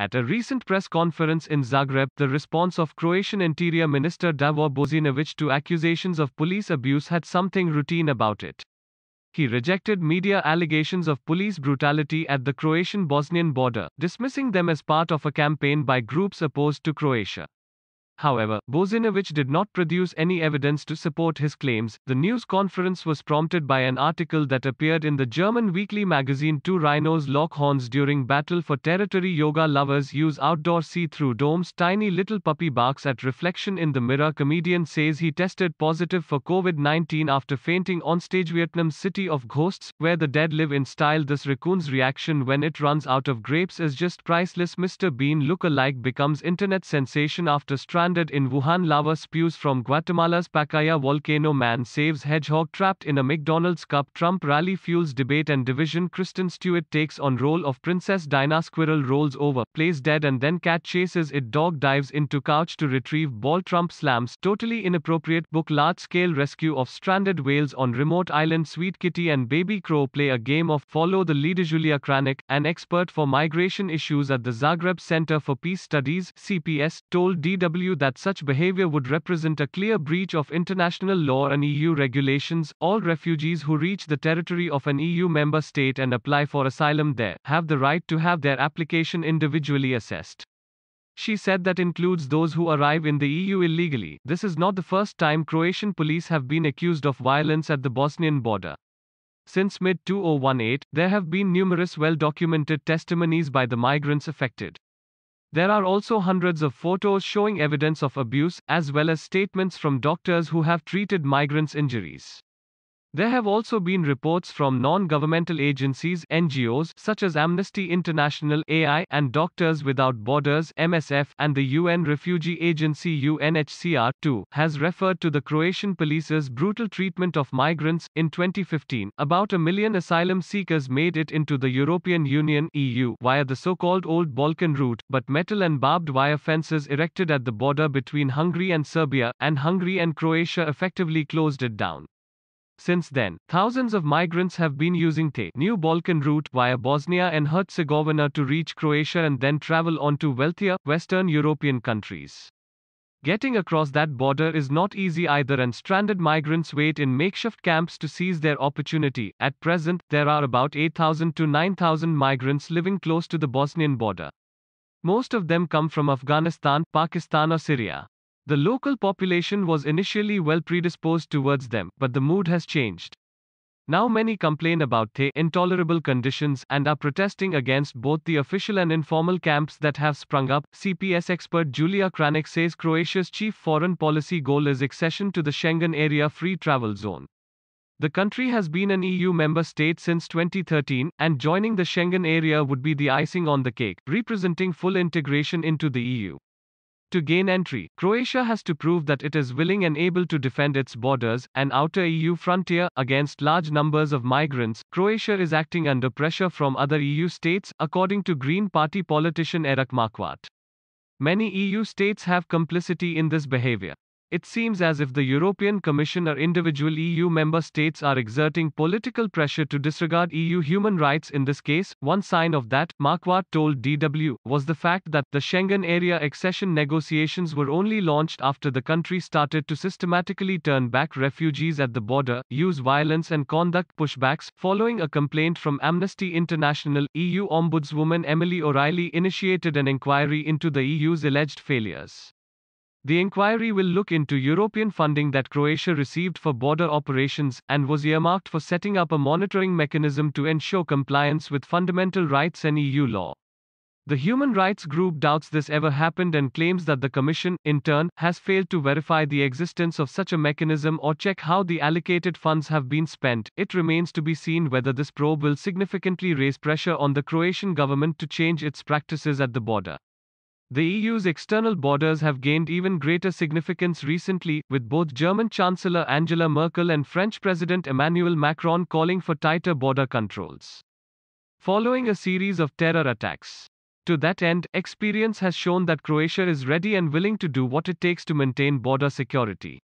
At a recent press conference in Zagreb, the response of Croatian Interior Minister Davor Bozinovic to accusations of police abuse had something routine about it. He rejected media allegations of police brutality at the Croatian Bosnian border, dismissing them as part of a campaign by groups opposed to Croatia. However, Bozinovich did not produce any evidence to support his claims. The news conference was prompted by an article that appeared in the German weekly magazine Two Rhinos lock horns during battle for territory. Yoga lovers use outdoor see through domes. Tiny little puppy barks at reflection in the mirror. Comedian says he tested positive for COVID 19 after fainting on stage. Vietnam city of ghosts, where the dead live in style. This raccoon's reaction when it runs out of grapes is just priceless. Mr. Bean look alike becomes internet sensation after Strand stranded in Wuhan lava spews from Guatemala's Pacaya volcano man saves hedgehog trapped in a McDonald's cup Trump rally fuels debate and division Kristen Stewart takes on role of Princess Dinah squirrel rolls over, plays dead and then cat chases it dog dives into couch to retrieve ball Trump slams totally inappropriate book large-scale rescue of stranded whales on remote island Sweet Kitty and Baby Crow play a game of follow the leader Julia Kranik, an expert for migration issues at the Zagreb Center for Peace Studies CPS, told DW that such behavior would represent a clear breach of international law and EU regulations. All refugees who reach the territory of an EU member state and apply for asylum there have the right to have their application individually assessed. She said that includes those who arrive in the EU illegally. This is not the first time Croatian police have been accused of violence at the Bosnian border. Since mid 2018, there have been numerous well documented testimonies by the migrants affected. There are also hundreds of photos showing evidence of abuse, as well as statements from doctors who have treated migrants' injuries. There have also been reports from non-governmental agencies NGOs such as Amnesty International AI and Doctors Without Borders MSF and the UN Refugee Agency UNHCR too has referred to the Croatian police's brutal treatment of migrants in 2015 about a million asylum seekers made it into the European Union EU via the so-called old Balkan route but metal and barbed wire fences erected at the border between Hungary and Serbia and Hungary and Croatia effectively closed it down since then, thousands of migrants have been using the new Balkan route via Bosnia and Herzegovina to reach Croatia and then travel on to wealthier, Western European countries. Getting across that border is not easy either, and stranded migrants wait in makeshift camps to seize their opportunity. At present, there are about 8,000 to 9,000 migrants living close to the Bosnian border. Most of them come from Afghanistan, Pakistan, or Syria. The local population was initially well predisposed towards them, but the mood has changed. Now many complain about the intolerable conditions and are protesting against both the official and informal camps that have sprung up. CPS expert Julia Kranik says Croatia's chief foreign policy goal is accession to the Schengen area free travel zone. The country has been an EU member state since 2013, and joining the Schengen area would be the icing on the cake, representing full integration into the EU. To gain entry, Croatia has to prove that it is willing and able to defend its borders and outer EU frontier against large numbers of migrants. Croatia is acting under pressure from other EU states, according to Green Party politician Erik Marquardt. Many EU states have complicity in this behavior. It seems as if the European Commission or individual EU member states are exerting political pressure to disregard EU human rights in this case. One sign of that, Marquardt told DW, was the fact that the Schengen area accession negotiations were only launched after the country started to systematically turn back refugees at the border, use violence and conduct pushbacks. Following a complaint from Amnesty International, EU ombudswoman Emily O'Reilly initiated an inquiry into the EU's alleged failures. The inquiry will look into European funding that Croatia received for border operations and was earmarked for setting up a monitoring mechanism to ensure compliance with fundamental rights and EU law. The human rights group doubts this ever happened and claims that the Commission, in turn, has failed to verify the existence of such a mechanism or check how the allocated funds have been spent. It remains to be seen whether this probe will significantly raise pressure on the Croatian government to change its practices at the border. The EU's external borders have gained even greater significance recently, with both German Chancellor Angela Merkel and French President Emmanuel Macron calling for tighter border controls. Following a series of terror attacks. To that end, experience has shown that Croatia is ready and willing to do what it takes to maintain border security.